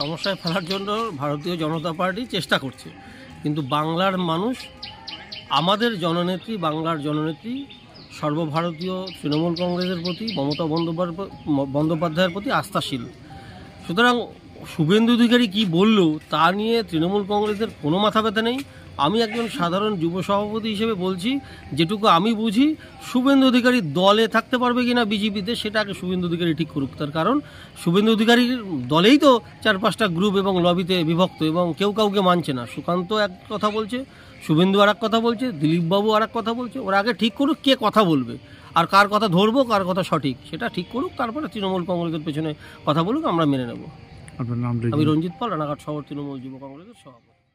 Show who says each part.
Speaker 1: সমস্যায় ফেলার জন্য ভারতীয় জনতা পার্টি চেষ্টা করছে কিন্তু বাংলার মানুষ আমাদের জননেত্রী বাংলার জননেত্রী সর্বভারতীয় তৃণমূল কংগ্রেসের প্রতি মমতা বন্দ্যোপাধ্যায়ের প্রতি আস্থাশীল সুতরাং শুভেন্দু অধিকারী কি বলল তা নিয়ে তৃণমূল কংগ্রেসের কোনো মাথা ব্যথা নেই আমি একজন সাধারণ যুব সভাপতি হিসেবে বলছি যেটুকু আমি বুঝি শুভেন্দু অধিকারী দলে থাকতে পারবে কিনা বিজেপিতে সেটা আগে শুভেন্দু অধিকারী ঠিক করুক তার কারণ শুভেন্দু অধিকারীর দলেই তো চার পাঁচটা গ্রুপ এবং লবিতে বিভক্ত এবং কেউ কাউকে মানছে না সুকান্ত এক কথা বলছে শুভেন্দু আর কথা বলছে দিলীপবাবু আর কথা বলছে ওরা আগে ঠিক করুক কে কথা বলবে আর কার কথা ধরবো কার কথা সঠিক সেটা ঠিক করুক তারপরে তৃণমূল কংগ্রেসের পেছনে কথা বলুক আমরা মেনে নেবো আপনার
Speaker 2: নাম আমি রঞ্জিত
Speaker 1: পাল রানাঘাট শহর তৃণমূল যুব কংগ্রেসের সভাপতি